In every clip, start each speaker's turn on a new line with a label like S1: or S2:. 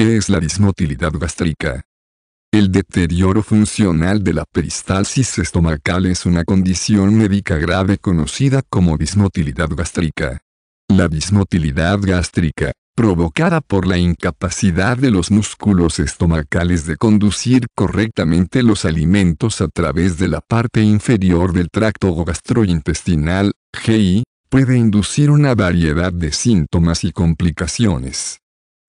S1: ¿Qué es la dismotilidad gástrica? El deterioro funcional de la peristalsis estomacal es una condición médica grave conocida como dismotilidad gástrica. La dismotilidad gástrica, provocada por la incapacidad de los músculos estomacales de conducir correctamente los alimentos a través de la parte inferior del tracto gastrointestinal, GI, puede inducir una variedad de síntomas y complicaciones.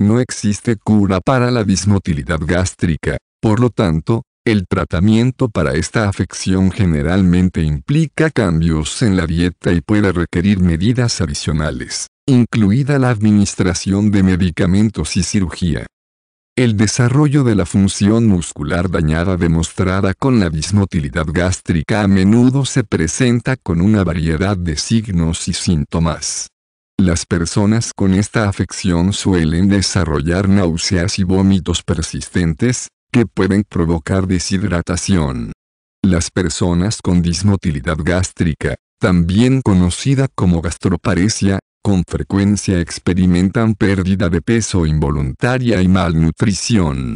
S1: No existe cura para la dismotilidad gástrica, por lo tanto, el tratamiento para esta afección generalmente implica cambios en la dieta y puede requerir medidas adicionales, incluida la administración de medicamentos y cirugía. El desarrollo de la función muscular dañada demostrada con la dismotilidad gástrica a menudo se presenta con una variedad de signos y síntomas. Las personas con esta afección suelen desarrollar náuseas y vómitos persistentes, que pueden provocar deshidratación. Las personas con dismotilidad gástrica, también conocida como gastroparesia, con frecuencia experimentan pérdida de peso involuntaria y malnutrición.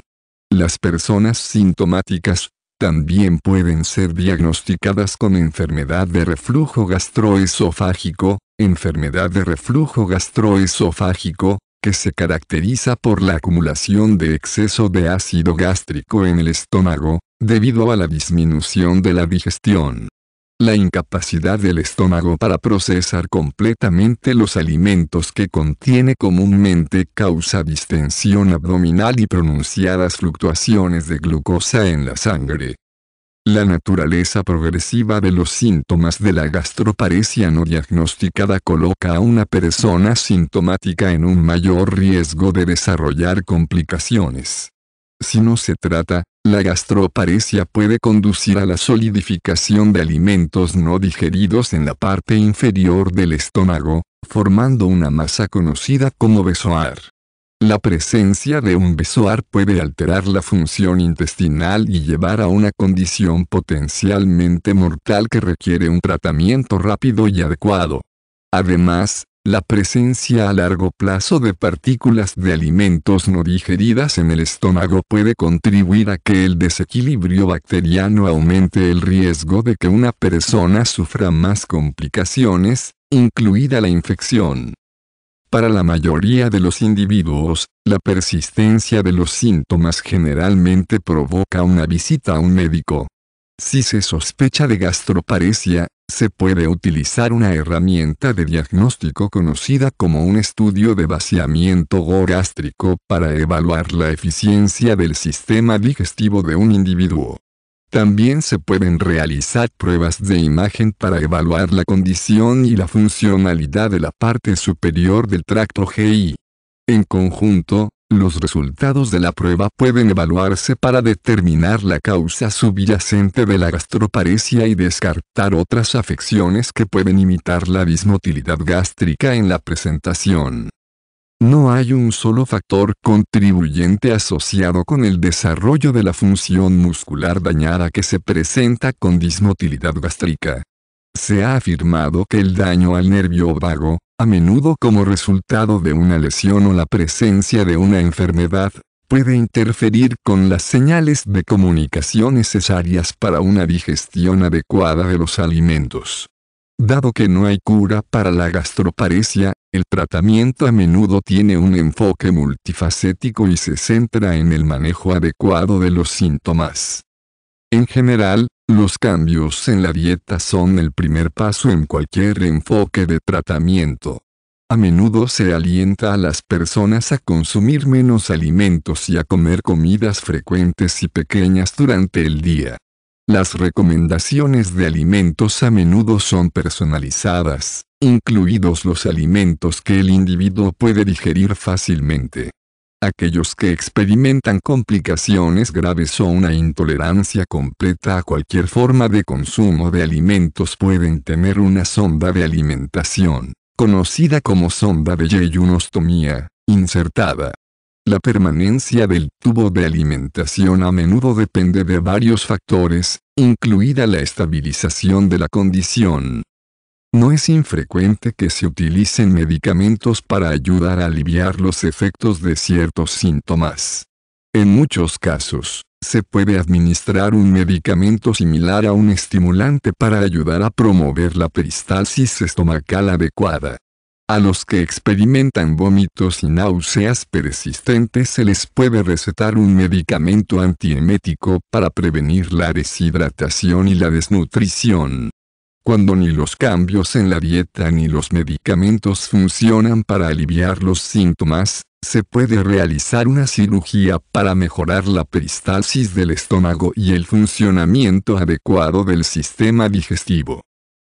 S1: Las personas sintomáticas, también pueden ser diagnosticadas con enfermedad de reflujo gastroesofágico, enfermedad de reflujo gastroesofágico, que se caracteriza por la acumulación de exceso de ácido gástrico en el estómago, debido a la disminución de la digestión. La incapacidad del estómago para procesar completamente los alimentos que contiene comúnmente causa distensión abdominal y pronunciadas fluctuaciones de glucosa en la sangre. La naturaleza progresiva de los síntomas de la gastroparesia no diagnosticada coloca a una persona sintomática en un mayor riesgo de desarrollar complicaciones. Si no se trata, la gastroparesia puede conducir a la solidificación de alimentos no digeridos en la parte inferior del estómago, formando una masa conocida como besoar. La presencia de un besoar puede alterar la función intestinal y llevar a una condición potencialmente mortal que requiere un tratamiento rápido y adecuado. Además, la presencia a largo plazo de partículas de alimentos no digeridas en el estómago puede contribuir a que el desequilibrio bacteriano aumente el riesgo de que una persona sufra más complicaciones, incluida la infección. Para la mayoría de los individuos, la persistencia de los síntomas generalmente provoca una visita a un médico. Si se sospecha de gastroparesia, se puede utilizar una herramienta de diagnóstico conocida como un estudio de vaciamiento gástrico para evaluar la eficiencia del sistema digestivo de un individuo. También se pueden realizar pruebas de imagen para evaluar la condición y la funcionalidad de la parte superior del tracto GI. En conjunto, los resultados de la prueba pueden evaluarse para determinar la causa subyacente de la gastroparesia y descartar otras afecciones que pueden imitar la dismotilidad gástrica en la presentación. No hay un solo factor contribuyente asociado con el desarrollo de la función muscular dañada que se presenta con dismotilidad gástrica. Se ha afirmado que el daño al nervio vago, a menudo como resultado de una lesión o la presencia de una enfermedad, puede interferir con las señales de comunicación necesarias para una digestión adecuada de los alimentos. Dado que no hay cura para la gastroparesia, el tratamiento a menudo tiene un enfoque multifacético y se centra en el manejo adecuado de los síntomas. En general, los cambios en la dieta son el primer paso en cualquier enfoque de tratamiento. A menudo se alienta a las personas a consumir menos alimentos y a comer comidas frecuentes y pequeñas durante el día. Las recomendaciones de alimentos a menudo son personalizadas, incluidos los alimentos que el individuo puede digerir fácilmente. Aquellos que experimentan complicaciones graves o una intolerancia completa a cualquier forma de consumo de alimentos pueden tener una sonda de alimentación, conocida como sonda de yeyunostomía, insertada. La permanencia del tubo de alimentación a menudo depende de varios factores, incluida la estabilización de la condición, no es infrecuente que se utilicen medicamentos para ayudar a aliviar los efectos de ciertos síntomas. En muchos casos, se puede administrar un medicamento similar a un estimulante para ayudar a promover la peristalsis estomacal adecuada. A los que experimentan vómitos y náuseas persistentes se les puede recetar un medicamento antiemético para prevenir la deshidratación y la desnutrición cuando ni los cambios en la dieta ni los medicamentos funcionan para aliviar los síntomas, se puede realizar una cirugía para mejorar la peristalsis del estómago y el funcionamiento adecuado del sistema digestivo.